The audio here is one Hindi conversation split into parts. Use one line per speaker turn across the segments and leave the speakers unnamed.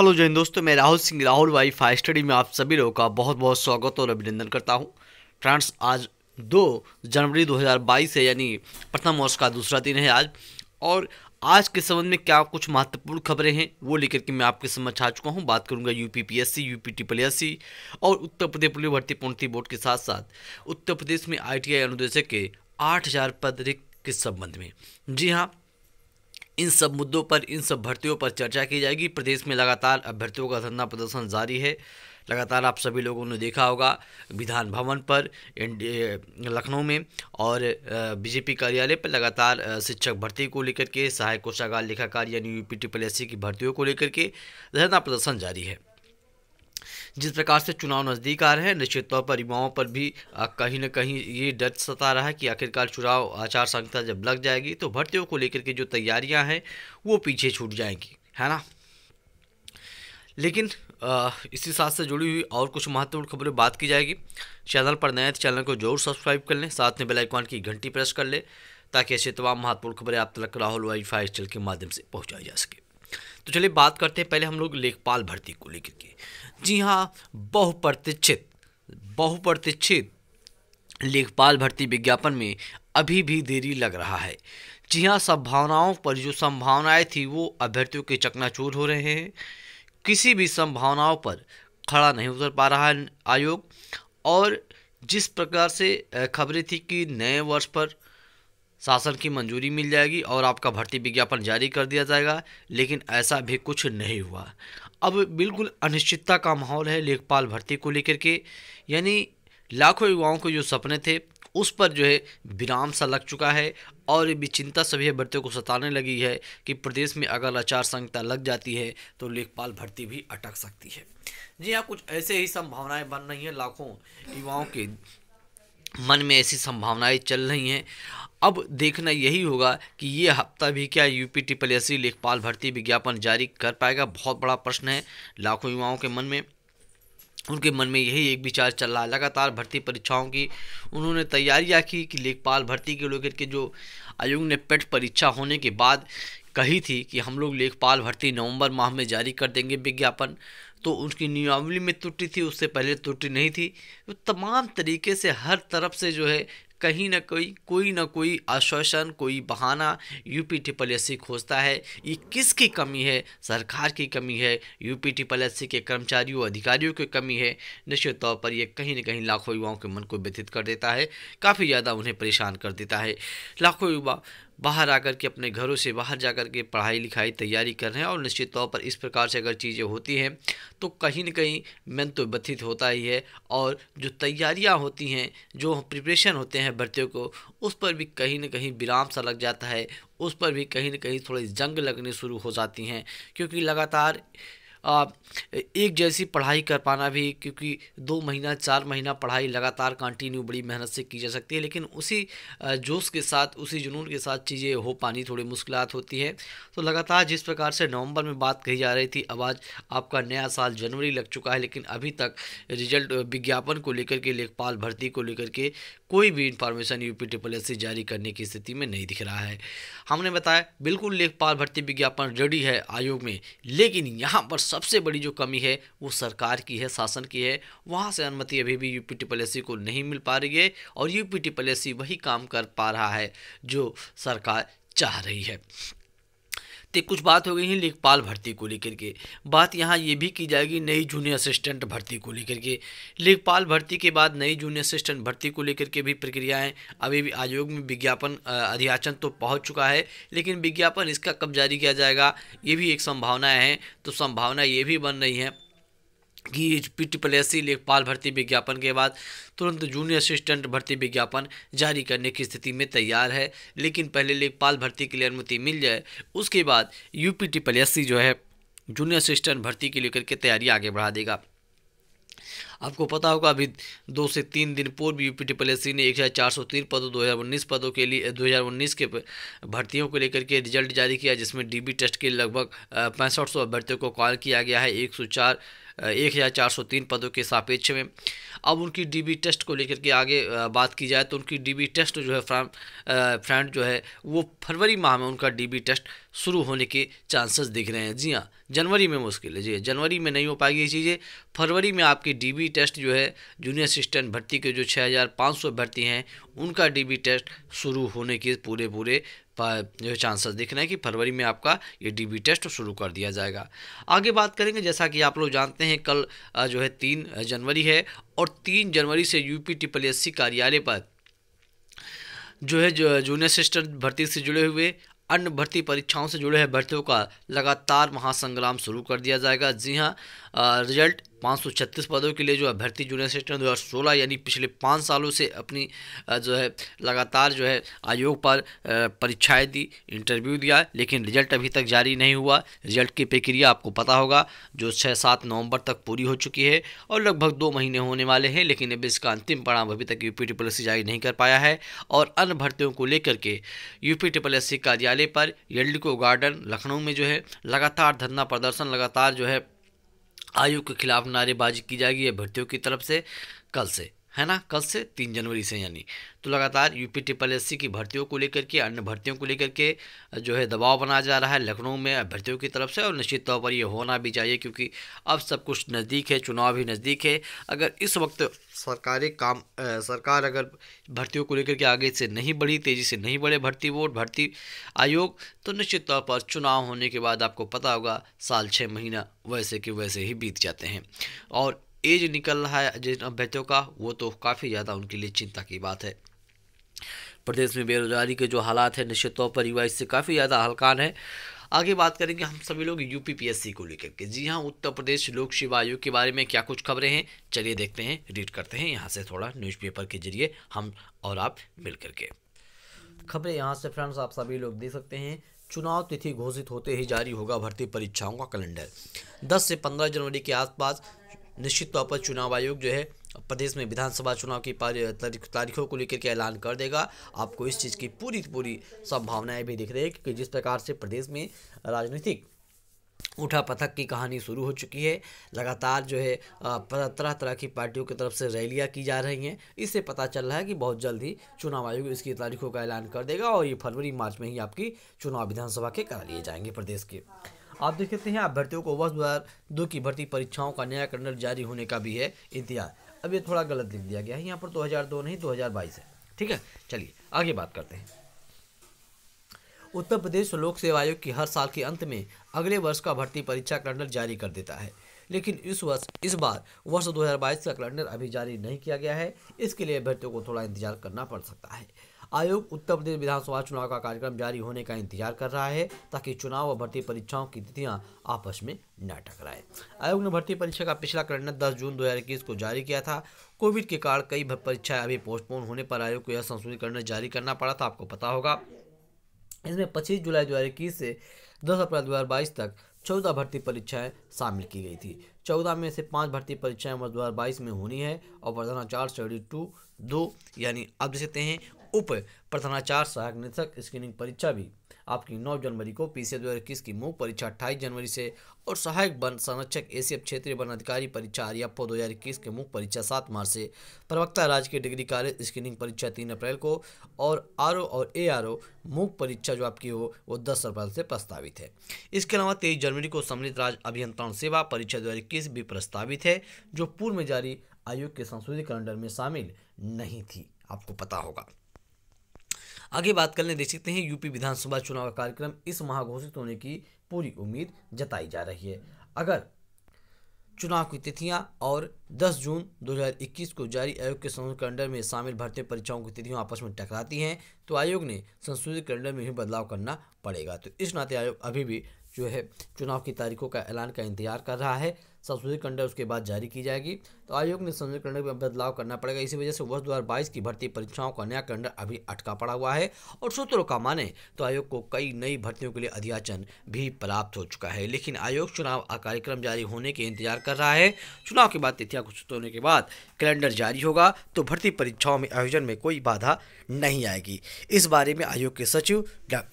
हेलो जैन दोस्तों मैं राहुल सिंह राहुल भाई फाइव स्टडी में आप सभी लोगों का बहुत बहुत स्वागत और अभिनंदन करता हूं फ्रेंड्स आज दो जनवरी 2022 है यानी प्रथम वर्ष का दूसरा दिन है आज और आज के संबंध में क्या कुछ महत्वपूर्ण खबरें हैं वो लेकर के मैं आपके समझ आ चुका हूँ बात करूँगा U P P S C U P triple S C और उत्तर प्रदेश पुलिस भर्ती पूर्णति बोर्ड के साथ साथ उत्तर प्रदेश में आई टी आई अनुदेशक के आठ हज़ार पद रिक्त के संबंध में जी हाँ इन सब मुद्दों पर इन सब भर्तियों पर चर्चा की जाएगी प्रदेश में लगातार अभ्यर्थियों का धरना प्रदर्शन जारी है लगातार आप सभी लोगों ने देखा होगा विधान भवन पर लखनऊ में और बीजेपी कार्यालय पर लगातार शिक्षक भर्ती को लेकर के सहायक कोषागार लेखाकार यानी यू पी एस की भर्तियों को लेकर के धरना प्रदर्शन जारी है जिस प्रकार से चुनाव नज़दीक आ रहे हैं निश्चित तौर पर युवाओं पर भी कहीं ना कहीं ये डर सता रहा है कि आखिरकार चुनाव आचार संहिता जब लग जाएगी तो भर्तियों को लेकर के जो तैयारियाँ हैं वो पीछे छूट जाएंगी है ना लेकिन इसी साथ से जुड़ी हुई और कुछ महत्वपूर्ण खबरें बात की जाएगी चैनल पर नए तो चैनल को जरूर सब्सक्राइब कर लें साथ में बेल आइकॉन की घंटी प्रेस कर लें ताकि ऐसी तमाम महत्वपूर्ण खबरें आप तक राहुल वाईफाई फाइव के माध्यम से पहुंचाई जा सके तो चलिए बात करते हैं पहले हम लोग लेखपाल भर्ती को लेकर के जी हाँ बहुप्रतीक्षित बहुप्रतीक्षित लेखपाल भर्ती विज्ञापन में अभी भी देरी लग रहा है जी हाँ संभावनाओं पर जो संभावनाएं थी वो अभ्यर्थियों के चकनाचूर हो रहे हैं किसी भी संभावनाओं पर खड़ा नहीं उतर पा रहा है आयोग और जिस प्रकार से खबरें थी कि नए वर्ष पर शासन की मंजूरी मिल जाएगी और आपका भर्ती विज्ञापन जारी कर दिया जाएगा लेकिन ऐसा भी कुछ नहीं हुआ अब बिल्कुल अनिश्चितता का माहौल है लेखपाल भर्ती को लेकर के यानी लाखों युवाओं के जो सपने थे उस पर जो है विराम सा लग चुका है और ये भी चिंता सभी भर्तियों को सताने लगी है कि प्रदेश में अगर आचार संहिता लग जाती है तो लेखपाल भर्ती भी अटक सकती है जी हाँ कुछ ऐसे ही संभावनाएं बन रही हैं लाखों युवाओं के मन में ऐसी संभावनाएं चल रही हैं अब देखना यही होगा कि ये हफ्ता भी क्या यूपी ट्रिपल एस लेखपाल भर्ती विज्ञापन जारी कर पाएगा बहुत बड़ा प्रश्न है लाखों युवाओं के मन में उनके मन में यही एक विचार चल रहा है लगातार भर्ती परीक्षाओं की उन्होंने तैयारियां की कि लेखपाल भर्ती के लोग के जो आयोग ने पेट परीक्षा होने के बाद कही थी कि हम लोग लेखपाल भर्ती नवंबर माह में जारी कर देंगे विज्ञापन तो उनकी नियमावली में त्रुटि थी उससे पहले त्रुटि नहीं थी तो तमाम तरीके से हर तरफ से जो है कहीं ना कहीं कोई ना कोई आश्वासन कोई बहाना यूपी ट्रिपल एस खोजता है ये किसकी कमी है सरकार की कमी है यूपी ट्रिपल एस के कर्मचारियों अधिकारियों की कमी है निश्चित तौर पर यह कहीं ना कहीं लाखों युवाओं के मन को व्यथित कर देता है काफ़ी ज़्यादा उन्हें परेशान कर देता है लाखों युवा बाहर आकर के अपने घरों से बाहर जा कर के पढ़ाई लिखाई तैयारी कर रहे हैं और निश्चित तौर पर इस प्रकार से अगर चीज़ें होती हैं तो कहीं ना कहीं मन तो व्यथित होता ही है और जो तैयारियां होती हैं जो प्रिपरेशन होते हैं भर्तियों को उस पर भी कहीं ना कहीं विराम सा लग जाता है उस पर भी कहीं ना कहीं थोड़ी जंग लगनी शुरू हो जाती हैं क्योंकि लगातार एक जैसी पढ़ाई कर पाना भी क्योंकि दो महीना चार महीना पढ़ाई लगातार कंटिन्यू बड़ी मेहनत से की जा सकती है लेकिन उसी जोश के साथ उसी जुनून के साथ चीज़ें हो पानी थोड़ी मुश्किल होती हैं तो लगातार जिस प्रकार से नवंबर में बात कही जा रही थी अब आज आपका नया साल जनवरी लग चुका है लेकिन अभी तक रिजल्ट विज्ञापन को लेकर के लेखपाल भर्ती को लेकर के कोई भी information U P triple S जारी करने की स्थिति में नहीं दिख रहा है हमने बताया बिल्कुल लेखपाल भर्ती विज्ञापन रेडी है आयोग में लेकिन यहाँ पर सबसे बड़ी जो कमी है वो सरकार की है शासन की है वहाँ से अनुमति अभी भी यू पी ट्रिपल एस को नहीं मिल पा रही है और यू पी ट्रिपल एस वही काम कर पा रहा है जो सरकार चाह रही है तो कुछ बात हो गई है लेखपाल भर्ती को लेकर के बात यहाँ ये भी की जाएगी नई जूनियर असिस्टेंट भर्ती को लेकर के लेखपाल भर्ती के बाद नई जूनियर असिस्टेंट भर्ती को लेकर के भी प्रक्रियाएं अभी भी आयोग में विज्ञापन अधियाचन तो पहुँच चुका है लेकिन विज्ञापन इसका कब जारी किया जाएगा ये भी एक संभावनाएँ हैं तो संभावना ये भी बन रही है कि पी टी एस सी लेखपाल भर्ती विज्ञापन के बाद तुरंत जूनियर असिस्टेंट भर्ती विज्ञापन जारी करने की स्थिति में तैयार है लेकिन पहले लेखपाल भर्ती के लिए अनुमति मिल जाए उसके बाद U P T S C जो है जूनियर असिस्टेंट भर्ती के लेकर के तैयारी आगे बढ़ा देगा आपको पता होगा अभी दो से तीन दिन पूर्व यूपी ट्रिपल सी ने एक हज़ार चार सौ तीन पदों दो हज़ार उन्नीस पदों के लिए दो हज़ार उन्नीस के भर्तियों को लेकर के रिजल्ट जारी किया जिसमें डी बी टेस्ट के लगभग पैंसठ सौ अभ्यर्थियों को कॉल किया गया है एक सौ चार एक हज़ार चार सौ तीन पदों के सापेक्ष में अब उनकी डीबी टेस्ट को लेकर के आगे बात की जाए तो उनकी डीबी टेस्ट जो है फ्राम फ्रेंड जो है वो फरवरी माह में उनका डीबी टेस्ट शुरू होने के चांसेस दिख रहे हैं जी हाँ जनवरी में मुश्किल है जी हाँ, जनवरी में नहीं हो पाएगी ये चीज़ें फरवरी में आपकी डीबी टेस्ट जो है जूनियर असिस्टेंट भर्ती के जो छः भर्ती हैं उनका डी टेस्ट शुरू होने के पूरे पूरे जो है चांसेस दिख रहे हैं कि फरवरी में आपका ये डीबी टेस्ट शुरू कर दिया जाएगा आगे बात करेंगे जैसा कि आप लोग जानते हैं कल जो है तीन जनवरी है और तीन जनवरी से यूपी ट्रिपल एस कार्यालय पर जो है जो जूनियर असिस्टेंट भर्ती से जुड़े हुए अन्य भर्ती परीक्षाओं से जुड़े हुए भर्तियों का लगातार महासंग्राम शुरू कर दिया जाएगा जी हाँ रिजल्ट 536 पदों के लिए जो अभ्यर्थी जूनियर हज़ार सोलह यानी पिछले पाँच सालों से अपनी जो है लगातार जो है आयोग पर परीक्षाएं दी इंटरव्यू दिया लेकिन रिजल्ट अभी तक जारी नहीं हुआ रिजल्ट की प्रक्रिया आपको पता होगा जो छः सात नवंबर तक पूरी हो चुकी है और लगभग दो महीने होने वाले हैं लेकिन अब इसका अंतिम परिणाम अभी तक यू पी एस जारी नहीं कर पाया है और अन्य भर्तियों को लेकर के यू पी एस कार्यालय पर यल्डिको गार्डन लखनऊ में जो है लगातार धरना प्रदर्शन लगातार जो है आयोग के खिलाफ नारेबाजी की जाएगी अभ्यर्थियों की तरफ से कल से है ना कल से तीन जनवरी से यानी तो लगातार यूपी ट्रिपल एस की भर्तियों को लेकर के अन्य भर्तियों को लेकर के जो है दबाव बनाया जा रहा है लखनऊ में भर्तियों की तरफ से और निश्चित तौर पर ये होना भी चाहिए क्योंकि अब सब कुछ नज़दीक है चुनाव भी नज़दीक है अगर इस वक्त सरकारी काम सरकार अगर भर्तियों को लेकर के आगे से नहीं बढ़ी तेज़ी से नहीं बढ़े भर्ती बोर्ड भर्ती आयोग तो निश्चित तौर पर चुनाव होने के बाद आपको पता होगा साल छः महीना वैसे कि वैसे ही बीत जाते हैं और एज निकल रहा है जिन अभ्यर्थियों का वो तो काफ़ी ज़्यादा उनके लिए चिंता की बात है प्रदेश में बेरोजगारी के जो हालात हैं निश्चित तौर पर युवा इससे काफ़ी ज़्यादा हलकान है आगे बात करेंगे हम सभी लोग यूपीपीएससी को लेकर के जी हाँ उत्तर प्रदेश लोक सेवा आयोग के बारे में क्या कुछ खबरें हैं चलिए देखते हैं रीड करते हैं यहाँ से थोड़ा न्यूज़पेपर के जरिए हम और आप मिल करके खबरें यहाँ से फ्रेंड्स आप सभी लोग देख सकते हैं चुनाव तिथि घोषित होते ही जारी होगा भर्ती परीक्षाओं का कैलेंडर 10 से 15 जनवरी के आसपास निश्चित तौर पर चुनाव आयोग जो है प्रदेश में विधानसभा चुनाव की तारीखों को लेकर के ऐलान कर देगा आपको इस चीज़ की पूरी पूरी संभावनाएं भी दिख रही है क्योंकि जिस प्रकार से प्रदेश में राजनीतिक उठा पथक की कहानी शुरू हो चुकी है लगातार जो है तरह तरह की पार्टियों की तरफ से रैलियां की जा रही हैं इससे पता चल रहा है कि बहुत जल्द ही चुनाव आयोग इसकी तारीखों का ऐलान कर देगा और ये फरवरी मार्च में ही आपकी चुनाव विधानसभा के करा लिए जाएंगे प्रदेश के आप देख सकते हैं अभ्यर्थियों को वर्ष दो की भर्ती परीक्षाओं का नया कैलेंडर जारी होने का भी है इंतजार अब ये थोड़ा गलत लिख दिया गया है यहाँ पर 2002 नहीं 2022 है ठीक है चलिए आगे बात करते हैं उत्तर प्रदेश लोक सेवा आयोग की हर साल के अंत में अगले वर्ष का भर्ती परीक्षा कैलेंडर जारी कर देता है लेकिन इस वर्ष इस बार वर्ष 2022 का कैलेंडर अभी जारी नहीं किया गया है इसके लिए अभ्यर्थियों को थोड़ा इंतजार करना पड़ सकता है आयोग उत्तर प्रदेश विधानसभा चुनाव का कार्यक्रम जारी होने का इंतजार कर रहा है ताकि चुनाव और भर्ती परीक्षाओं की तिथियां आपस में न टकराए आयोग ने भर्ती परीक्षा का पिछला कैलेंडर 10 जून 2021 को जारी किया था कोविड के कारण कई परीक्षाएं अभी पोस्टपोन होने पर आयोग को यह संशोधित कैलेंडर जारी करना पड़ा था आपको पता होगा इसमें पच्चीस जुलाई दो से दस अप्रैल दो तक चौदह भर्ती परीक्षाएं शामिल की गई थी चौदह में से पाँच भर्ती परीक्षाएं वर्ष दो में होनी है और प्रधानाचार्य श्रेणी टू दो यानी आप देख सकते हैं उप प्रधानाचार्य सहायक निरीक्षक स्क्रीनिंग परीक्षा भी आपकी 9 जनवरी को पी सी दो की मूक परीक्षा 28 जनवरी से और सहायक वन संरक्षक एसीएफ क्षेत्रीय वन अधिकारी परीक्षा आरियापो दो हज़ार इक्कीस की मुख्य परीक्षा 7 मार्च से प्रवक्ता राजकीय डिग्री कॉलेज स्क्रीनिंग परीक्षा 3 अप्रैल को और आर और ए आर मुख्य परीक्षा जो आपकी हो वो दस अप्रैल से प्रस्तावित है इसके अलावा तेईस जनवरी को सम्मिलित राज्य अभियंत्रण सेवा परीक्षा दो केस भी प्रस्तावित है जो पूर्व में जारी आयोग के संशोधित कैलेंडर में शामिल नहीं थी आपको पता होगा आगे बात करने देख सकते हैं यूपी विधानसभा चुनाव का कार्यक्रम इस माह घोषित होने की पूरी उम्मीद जताई जा रही है अगर चुनाव की तिथियां और 10 जून 2021 को जारी आयोग के संशोधित कैलेंडर में शामिल भर्ती परीक्षाओं की तिथियों आपस में टकराती हैं तो आयोग ने संशोधित कैलेंडर में भी बदलाव करना पड़ेगा तो इस नाते आयोग अभी भी जो है चुनाव की तारीखों का ऐलान का इंतजार कर रहा है सब्सिडी कंडर उसके बाद जारी की जाएगी तो आयोग ने संयुक्त कैलेंडर में बदलाव करना पड़ेगा इसी वजह से वर्ष दो की भर्ती परीक्षाओं का नया कैलेंडर अभी अटका पड़ा हुआ है और सूत्रों का माने तो आयोग को कई नई भर्तियों के लिए अध्याचन भी प्राप्त हो चुका है लेकिन आयोग चुनाव कार्यक्रम जारी होने के इंतजार कर रहा है चुनाव के बाद तिथियां घोषित होने के बाद कैलेंडर जारी होगा तो भर्ती परीक्षाओं में आयोजन में कोई बाधा नहीं आएगी इस बारे में आयोग के सचिव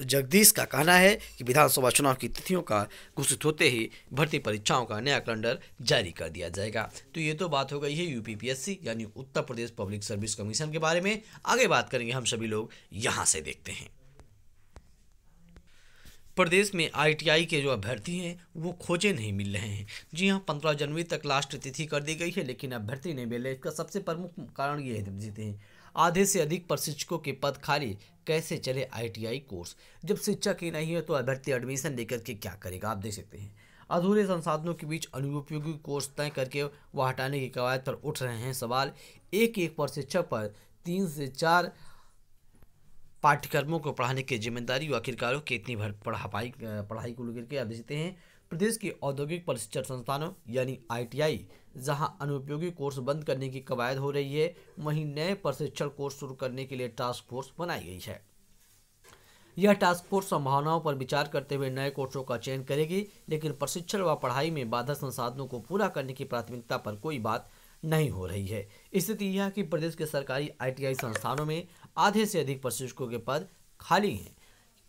जगदीश का कहना है कि विधानसभा चुनाव की तिथियों का घोषित होते ही भर्ती परीक्षाओं का नया कैलेंडर जारी कर दिया जाएगा तो ये तो बात बात हो गई है यूपीपीएससी यानी Uttar Pradesh public service commission के बारे में आगे बात करेंगे हम सभी लोग यहाँ से देखते हैं प्रदेश में आईटीआई के जो अभ्यर्थी हैं वो खोजे नहीं मिल रहे हैं जी हाँ पंद्रह जनवरी तक लास्ट तिथि कर दी गई है लेकिन अभ्यर्थी नहीं मिल रहे इसका सबसे प्रमुख कारण ये जीते हैं आधे से अधिक प्रशिक्षकों के पद खाली कैसे चले आईटीआई कोर्स जब शिक्षा की नहीं है तो अभ्यर्थी एडमिशन लेकर के क्या करेगा आप देख सकते हैं अधूरे संसाधनों के बीच अनुपयोगी कोर्स तय करके वह हटाने की कवायद पर उठ रहे हैं सवाल एक एक प्रशिक्षक पर तीन से चार पाठ्यक्रमों को पढ़ाने की जिम्मेदारी आखिरकारों कितनी भर पढ़ा पाई पढ़ाई को लेकर के आप देते हैं प्रदेश के औद्योगिक प्रशिक्षण संस्थानों यानी आईटीआई जहां अनुपयोगी कोर्स बंद करने की कवायद हो रही है वहीं नए प्रशिक्षण कोर्स शुरू करने के लिए टास्क फोर्स बनाई गई है यह टास्क फोर्स संभावनाओं पर विचार करते हुए नए कोर्सों का चयन करेगी लेकिन प्रशिक्षण व पढ़ाई में बाधा संसाधनों को पूरा करने की प्राथमिकता पर कोई बात नहीं हो रही है स्थिति यह कि प्रदेश के सरकारी आईटीआई संस्थानों में आधे से अधिक प्रशिक्षकों के पद खाली हैं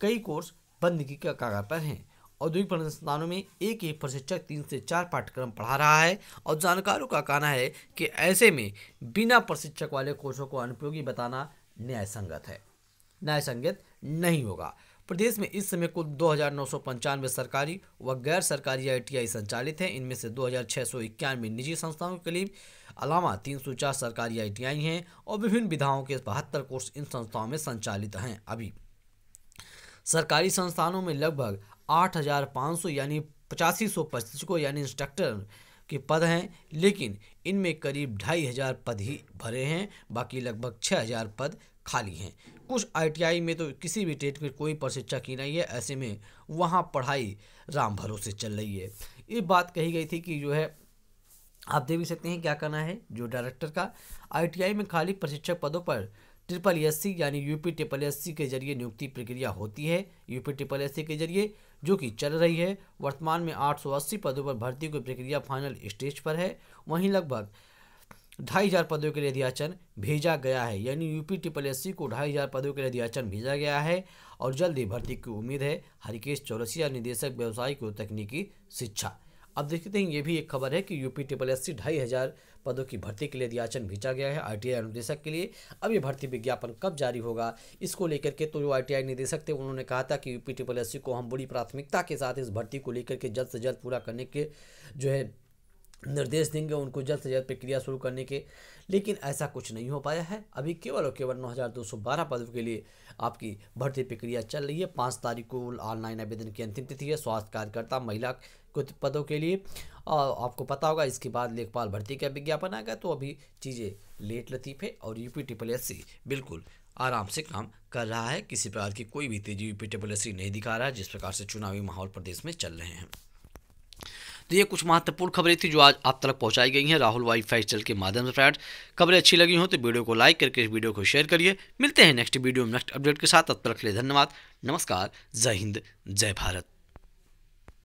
कई कोर्स बंदगी की कागार पर हैं औद्योगिक संस्थानों में एक एक प्रशिक्षक तीन से चार पाठ्यक्रम पढ़ा रहा है और जानकारों का कहना है कि ऐसे में बिना प्रशिक्षक वाले कोर्सों को अनुपयोगी बताना संगत है संगत नहीं होगा प्रदेश में इस समय कुल दो सरकारी व गैर सरकारी आईटीआई संचालित हैं इनमें से दो निजी संस्थाओं के लिए अलावा तीन सरकारी आईटीआई हैं और विभिन्न विधाओं के बहत्तर कोर्स इन संस्थाओं में संचालित हैं अभी सरकारी संस्थानों में लगभग 8,500 यानी पचासी सौ को यानी इंस्ट्रक्टर के पद हैं लेकिन इनमें करीब ढाई हज़ार पद ही भरे हैं बाकी लगभग छः हज़ार पद खाली हैं कुछ आईटीआई में तो किसी भी टेट में कोई प्रशिक्षक ही नहीं है ऐसे में वहाँ पढ़ाई राम भरोसे चल रही है ये बात कही गई थी कि जो है आप देख भी सकते हैं क्या करना है जो डायरेक्टर का आईटीआई में खाली प्रशिक्षक पदों पर ट्रिपल एस यानी यूपी ट्रिपल एस के जरिए नियुक्ति प्रक्रिया होती है यूपी ट्रिपल एस के जरिए जो कि चल रही है वर्तमान में 880 पदों पर भर्ती की प्रक्रिया फाइनल स्टेज पर है वहीं लगभग ढाई हजार पदों के लिए अधियाचन भेजा गया है यानी यूपी ट्रिपल एस को ढाई हजार पदों के लिए अध्याचन भेजा गया है और जल्द ही भर्ती की उम्मीद है हरिकेश चौरसिया निदेशक व्यवसायिक और तकनीकी शिक्षा अब देखते हैं ये भी एक खबर है कि यूपी ट्रिपल एस सी ढाई हज़ार पदों की भर्ती के लिए अधियाचन भेजा गया है आई निदेशक के लिए अब ये भर्ती विज्ञापन कब जारी होगा इसको लेकर के तो जो आई निदेशक थे उन्होंने कहा था कि यूपी ट्रिपल एस को हम बड़ी प्राथमिकता के साथ इस भर्ती को लेकर के जल्द से जल्द पूरा करने के जो है निर्देश देंगे उनको जल्द से जल्द प्रक्रिया शुरू करने के लेकिन ऐसा कुछ नहीं हो पाया है अभी केवल और केवल नौ पदों के लिए आपकी भर्ती प्रक्रिया चल रही है पाँच तारीख को ऑनलाइन आवेदन की अंतिम तिथि है स्वास्थ्य कार्यकर्ता महिला कुछ पदों के लिए और आपको पता होगा इसके बाद लेखपाल भर्ती का विज्ञापन आएगा तो अभी चीज़ें लेट लतीफ़े और यू पी बिल्कुल आराम से काम कर रहा है किसी प्रकार की कोई भी तेजी यू पी नहीं दिखा रहा है जिस प्रकार से चुनावी माहौल प्रदेश में चल रहे हैं तो ये कुछ महत्वपूर्ण खबरें थी जो आज आप तक पहुंचाई गई हैं राहुल वाई फाइव चैनल के माध्यम से फ्रेंड्स खबरें अच्छी लगी हो तो वीडियो को लाइक करके इस वीडियो को शेयर करिए मिलते हैं नेक्स्ट वीडियो में नेक्स्ट अपडेट के साथ तब तक लिए धन्यवाद नमस्कार जय हिंद जय भारत